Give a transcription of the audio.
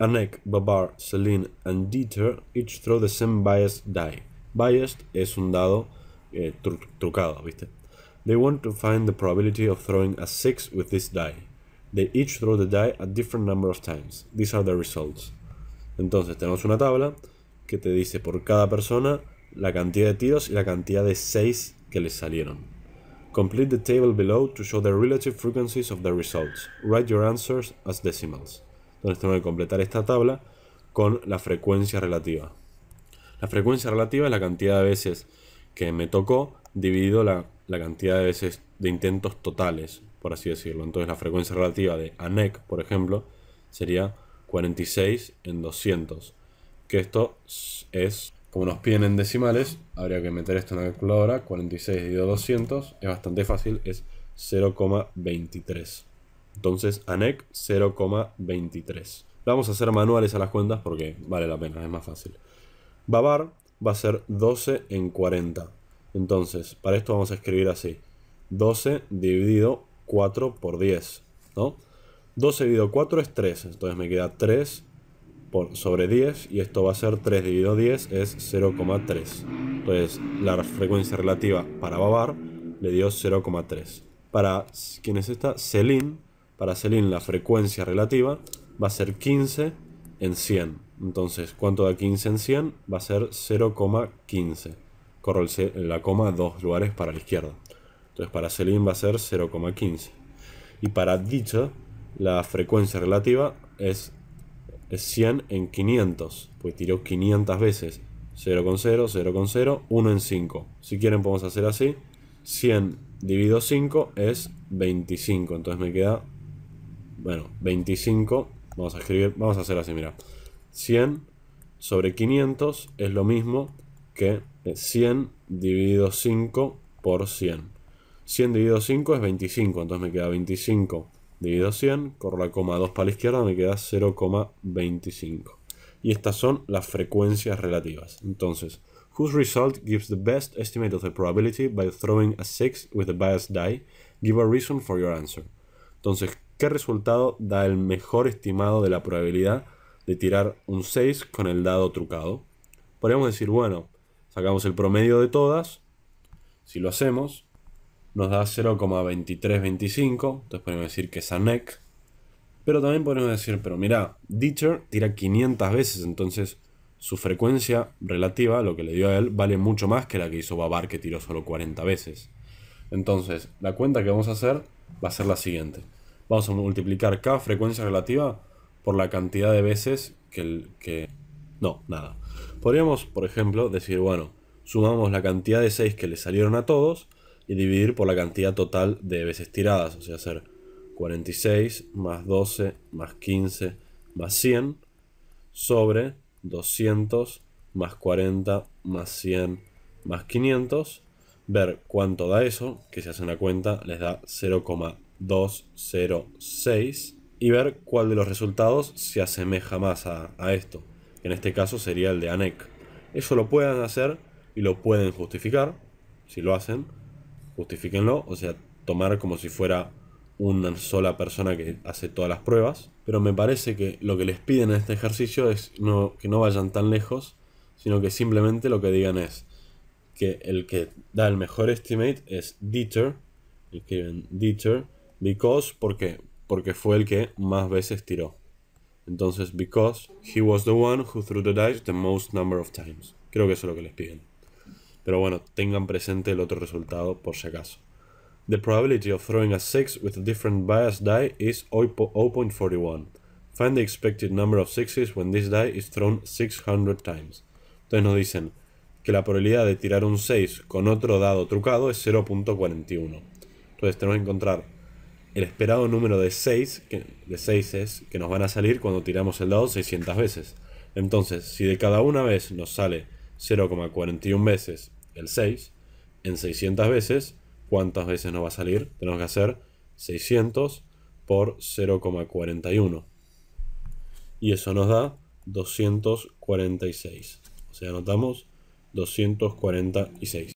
Anek, Babar, Celine and Dieter each throw the same biased die. Biased es un dado eh, trucado, ¿viste? They want to find the probability of throwing a 6 with this die. They each throw the die a different number of times. These are the results. Entonces tenemos una tabla que te dice por cada persona la cantidad de tiros y la cantidad de 6 que les salieron. Complete the table below to show the relative frequencies of the results. Write your answers as decimals. Entonces tengo que completar esta tabla con la frecuencia relativa. La frecuencia relativa es la cantidad de veces que me tocó dividido la, la cantidad de veces de intentos totales, por así decirlo. Entonces la frecuencia relativa de ANEC, por ejemplo, sería 46 en 200. Que esto es, como nos piden en decimales, habría que meter esto en la calculadora. 46 dividido 200 es bastante fácil, es 0,23. Entonces, ANEC 0,23. Vamos a hacer manuales a las cuentas porque vale la pena, es más fácil. Babar va a ser 12 en 40. Entonces, para esto vamos a escribir así. 12 dividido 4 por 10, ¿no? 12 dividido 4 es 3, entonces me queda 3 sobre 10 y esto va a ser 3 dividido 10 es 0,3. Entonces la frecuencia relativa para Babar le dio 0,3. Para, ¿quién es esta? Celine para Selin la frecuencia relativa va a ser 15 en 100. Entonces, ¿cuánto da 15 en 100? Va a ser 0,15. Corro la coma dos lugares para la izquierda. Entonces, para Selin va a ser 0,15. Y para dicho, la frecuencia relativa es, 100 en 500. Pues tiró 500 veces. 0,0, 0,0, 1 en 5. Si quieren podemos hacer así. 100 dividido 5 es 25. Entonces me queda bueno, 25. Vamos a escribir, vamos a hacer así, mira. 100 sobre 500 es lo mismo que 100 eh, dividido 5 por 100. 100 dividido 5 es 25, entonces me queda 25 dividido 100, corro la coma 2 para la izquierda, me queda 0,25. Y estas son las frecuencias relativas. Entonces, whose result gives the best estimate of the probability by throwing a 6 with the biased die, give a reason for your answer. Entonces, ¿Qué resultado da el mejor estimado de la probabilidad de tirar un 6 con el dado trucado? Podríamos decir, bueno, sacamos el promedio de todas. Si lo hacemos, nos da 0,2325. Entonces podemos decir que es NEC. Pero también podemos decir, pero mira, Ditcher tira 500 veces, entonces su frecuencia relativa, lo que le dio a él, vale mucho más que la que hizo Babar, que tiró solo 40 veces. Entonces, la cuenta que vamos a hacer va a ser la siguiente vamos a multiplicar cada frecuencia relativa por la cantidad de veces que el que... No, nada. Podríamos, por ejemplo, decir, bueno, sumamos la cantidad de 6 que le salieron a todos y dividir por la cantidad total de veces tiradas, o sea, hacer 46 más 12 más 15 más 100 sobre 200 más 40 más 100 más 500, ver cuánto da eso, que si hacen la cuenta les da 0,2 2, y ver cuál de los resultados se asemeja más a, esto, que en este caso sería el de ANEC. Eso lo pueden hacer y lo pueden justificar, si lo hacen, justifiquenlo o sea, tomar como si fuera una sola persona que hace todas las pruebas, pero me parece que lo que les piden en este ejercicio es no, que no vayan tan lejos, sino que simplemente lo que digan es que el que da el mejor estimate es Dieter, escriben Dieter, Because, ¿por qué? Porque fue el que más veces tiró. Entonces, because he was the one who threw the dice the most number of times. Creo que eso es lo que les piden. Pero bueno, tengan presente el otro resultado por si acaso. The probability of throwing a 6 with a different biased die is 0.41. Find the expected number of 6s when this die is thrown 600 times. Entonces nos dicen que la probabilidad de tirar un 6 con otro dado trucado es 0.41. Entonces tenemos que encontrar el esperado número de 6, de 6 es que nos van a salir cuando tiramos el dado 600 veces. Entonces, si de cada una vez nos sale 0,41 veces el 6, en 600 veces, ¿cuántas veces nos va a salir? Tenemos que hacer 600 por 0,41. Y eso nos da 246. O sea, anotamos 246.